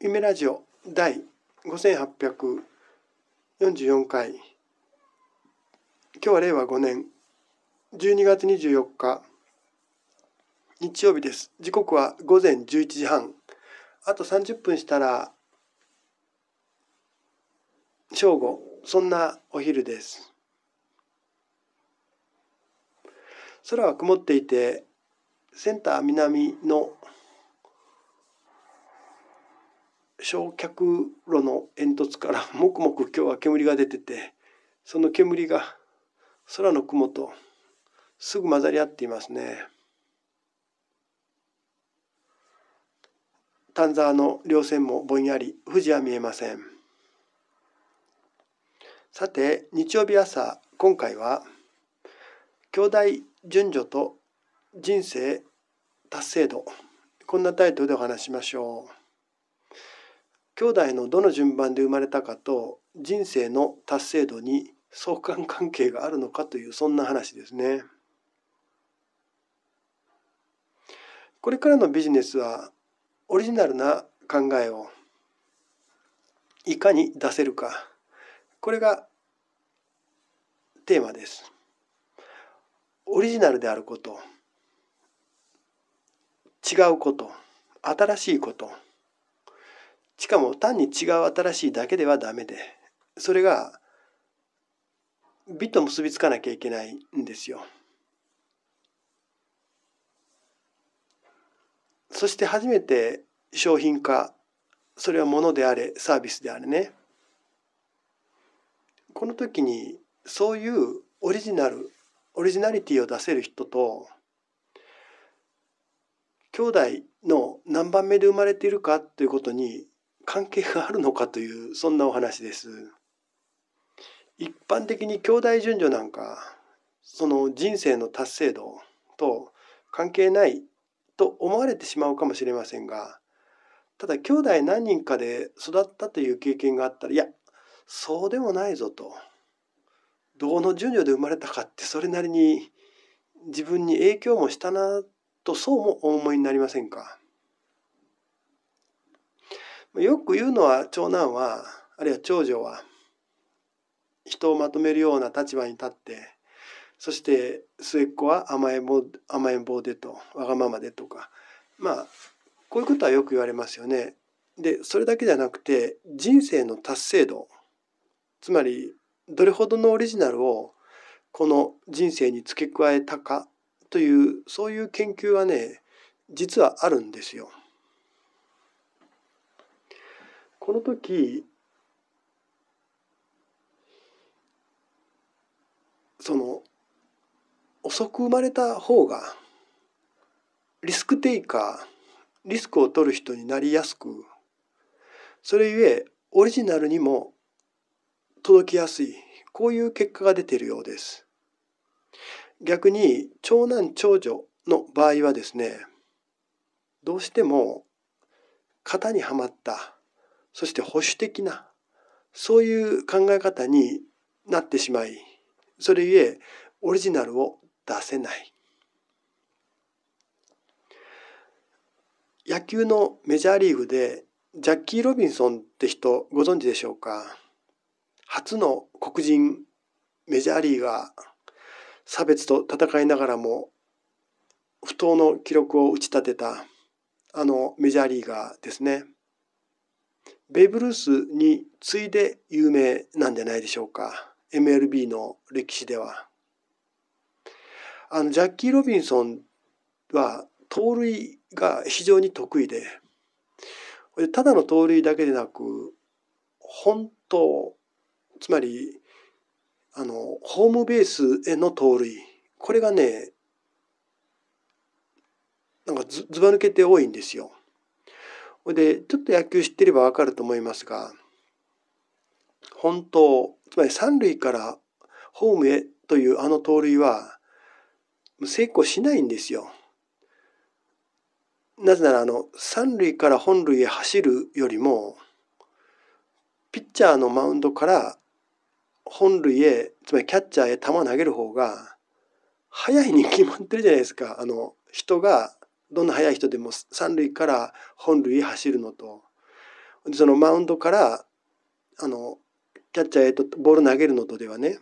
夢ラジオ第5844回今日は令和5年12月24日日曜日です時刻は午前11時半あと30分したら正午そんなお昼です空は曇っていてセンター南の焼却炉の煙突から もくもく今日は煙が出ててその煙が空の雲とすぐ混ざり合っていますね。丹沢の稜線もぼんやり富士は見えません。さて日曜日朝今回は兄弟順序と人生達成度こんなタイトルでお話しましょう。兄弟のどの順番で生まれたかと人生の達成度に相関関係があるのかというそんな話ですね。これからのビジネスはオリジナルな考えをいかに出せるかこれがテーマです。オリジナルであること違うこと新しいことしかも単に違う新しいだけではダメで、それが美と結びつかなきゃいけないんですよ。そして初めて商品化、それはものであれ、サービスであれね。この時にそういうオリジナル、オリジナリティを出せる人と、兄弟の何番目で生まれているかということに関係があるのかというそんなお話です。一般的に兄弟順序なんかその人生の達成度と関係ないと思われてしまうかもしれませんがただ兄弟何人かで育ったという経験があったらいやそうでもないぞとどの順序で生まれたかってそれなりに自分に影響もしたなとそうもお思いになりませんかよく言うのは長男はあるいは長女は人をまとめるような立場に立ってそして末っ子は甘えん坊甘えん坊でとわがままでとかまあこういうことはよく言われますよね。でそれだけじゃなくて人生の達成度つまりどれほどのオリジナルをこの人生に付け加えたかというそういう研究はね実はあるんですよ。この時その遅く生まれた方がリスクテイカーリスクを取る人になりやすくそれゆえオリジナルにも届きやすいこういう結果が出ているようです。逆に長男長女の場合はですねどうしても型にはまったそして保守的な、そういう考え方になってしまい、それゆえ、オリジナルを出せない。野球のメジャーリーグでジャッキー・ロビンソンって人ご存知でしょうか初の黒人メジャーリーガー差別と戦いながらも不当の記録を打ち立てたあのメジャーリーガーですね。ベーブ・ルースに次いで有名なんじゃないでしょうか。MLB の歴史では。あの、ジャッキー・ロビンソンは盗塁が非常に得意で、ただの盗塁だけでなく、本当、つまり、あの、ホームベースへの盗塁。これがね、なんかずずば抜けて多いんですよ。これで、ちょっと野球知ってればわかると思いますが、本当、つまり三塁からホームへというあの盗塁は、成功しないんですよ。なぜなら、あの、三塁から本塁へ走るよりも、ピッチャーのマウンドから本塁へ、つまりキャッチャーへ球を投げる方が、早いに決まってるじゃないですか。あの、人がどんな速い人でも三塁から本塁走るのとそのマウンドからあのキャッチャーへとボール投げるのとではね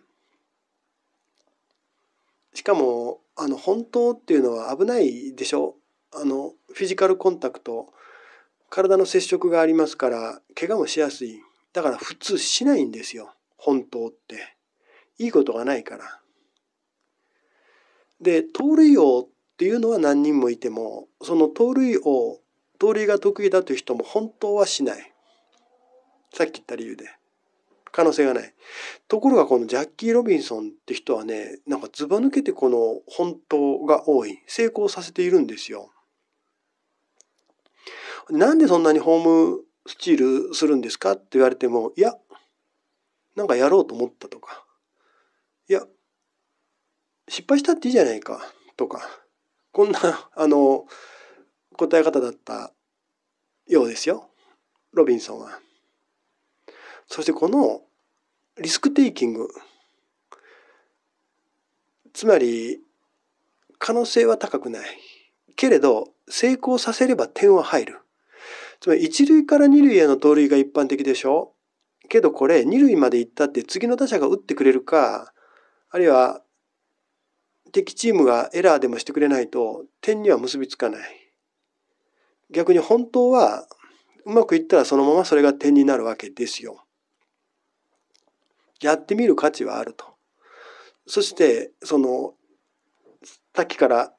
しかもあの本当っていうのは危ないでしょあのフィジカルコンタクト体の接触がありますから怪我もしやすいだから普通しないんですよ本当っていいことがないからで盗塁王っっていうのは何人もいてもその盗塁を盗塁が得意だという人も本当はしないさっき言った理由で可能性がないところがこのジャッキー・ロビンソンって人はねなんかずば抜けてこの本当が多い成功させているんですよなんでそんなにホームスチールするんですかって言われてもいやなんかやろうと思ったとかいや失敗したっていいじゃないかとかこんな、あの、答え方だったようですよ。ロビンソンは。そしてこのリスクテイキング。つまり、可能性は高くない。けれど、成功させれば点は入る。つまり、一塁から二塁への盗塁が一般的でしょけどこれ、二塁まで行ったって次の打者が打ってくれるか、あるいは敵チームがエラーでもしてくれないと点には結びつかない。逆に本当はうまくいったらそのままそれが点になるわけですよ。やってみる価値はあると。そしてそのさっきから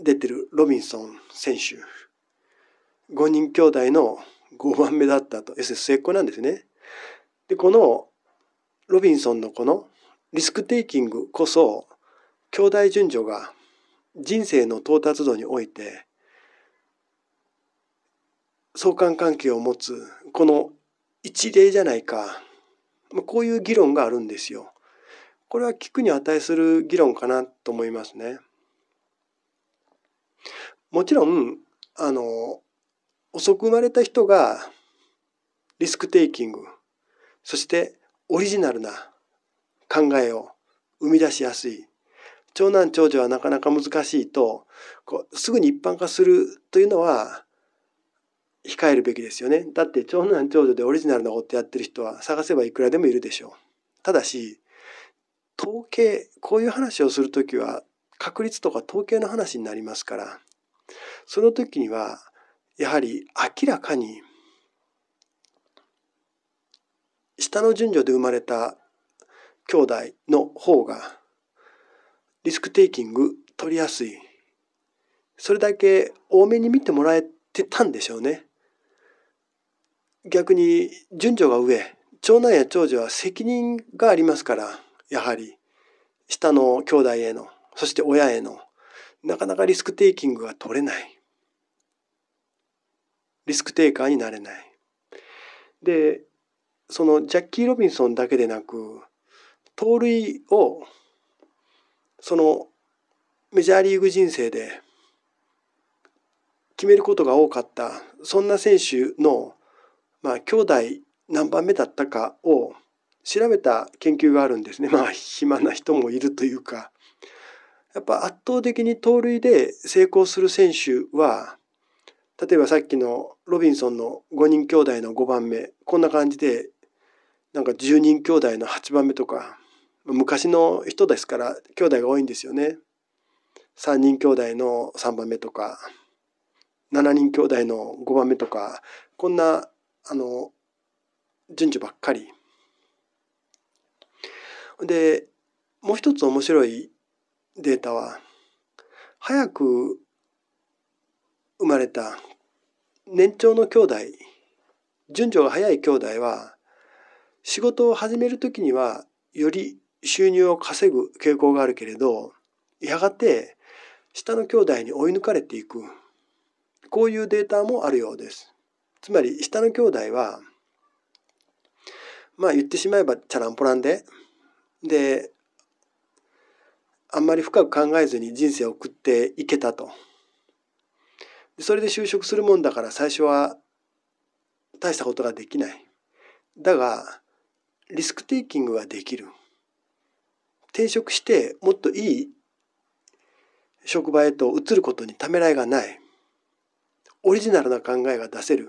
出てるロビンソン選手5人兄弟の5番目だったと SS 成功なんですね。でこのロビンソンのこのリスクテイキングこそ兄弟順序が人生の到達度において相関関係を持つこの一例じゃないかこういう議論があるんですよ。これは聞くに値する議論かなと思いますね。もちろんあの遅く生まれた人がリスクテイキングそしてオリジナルな考えを生み出しやすい長男長女はなかなか難しいとこうすぐに一般化するというのは控えるべきですよね。だって長男長女でオリジナルなことやってる人は探せばいくらでもいるでしょう。ただし統計こういう話をする時は確率とか統計の話になりますからその時にはやはり明らかに下の順序で生まれた兄弟の方がリスクテイキング取りやすい。それだけ多めに見てもらえてたんでしょうね。逆に順序が上、長男や長女は責任がありますから、やはり、下の兄弟への、そして親への、なかなかリスクテイキングが取れない。リスクテイカーになれない。で、そのジャッキー・ロビンソンだけでなく、盗塁をそのメジャーリーグ人生で決めることが多かったそんな選手のまあ兄弟何番目だったかを調べた研究があるんですねまあ暇な人もいるというかやっぱ圧倒的に盗塁で成功する選手は例えばさっきのロビンソンの5人兄弟の5番目こんな感じでなんか10人兄弟の8番目とか昔の人ですから兄弟が多いんですよね。3人兄弟の3番目とか7人兄弟の5番目とかこんなあの順序ばっかり。でもう一つ面白いデータは早く生まれた年長の兄弟順序が早い兄弟は仕事を始める時にはより収入を稼ぐ傾向があるけれどやがて下の兄弟に追い抜かれていくこういうデータもあるようです。つまり下の兄弟はまあ言ってしまえばチャランポランでであんまり深く考えずに人生を送っていけたと。それで就職するもんだから最初は大したことができない。だがリスクテイキングができる。転職してもっといい職場へと移ることにためらいがないオリジナルな考えが出せる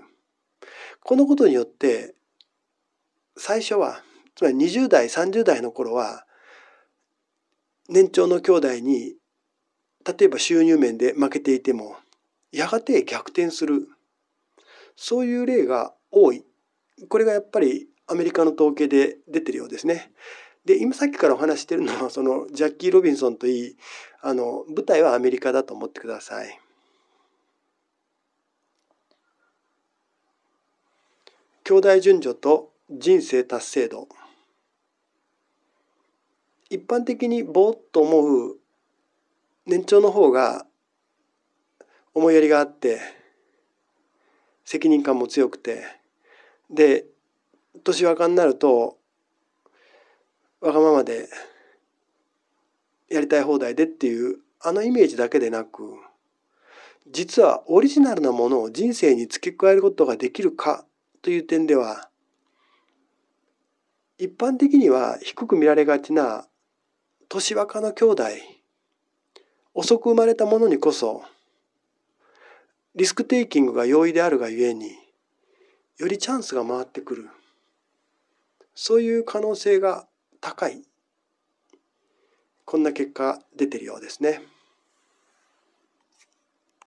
このことによって最初はつまり20代30代の頃は年長の兄弟に例えば収入面で負けていてもやがて逆転するそういう例が多いこれがやっぱりアメリカの統計で出てるようですね。で、今さっきからお話してるのは、その、ジャッキー・ロビンソンといい、あの、舞台はアメリカだと思ってください。兄弟順序と人生達成度。一般的にぼーっと思う年長の方が思いやりがあって責任感も強くてで年若になるとわがままでやりたい放題でっていうあのイメージだけでなく実はオリジナルなものを人生に付け加えることができるかという点では一般的には低く見られがちな年若の兄弟遅く生まれたものにこそリスクテイキングが容易であるがゆえによりチャンスが回ってくるそういう可能性が高いこんな結果出てるようですね。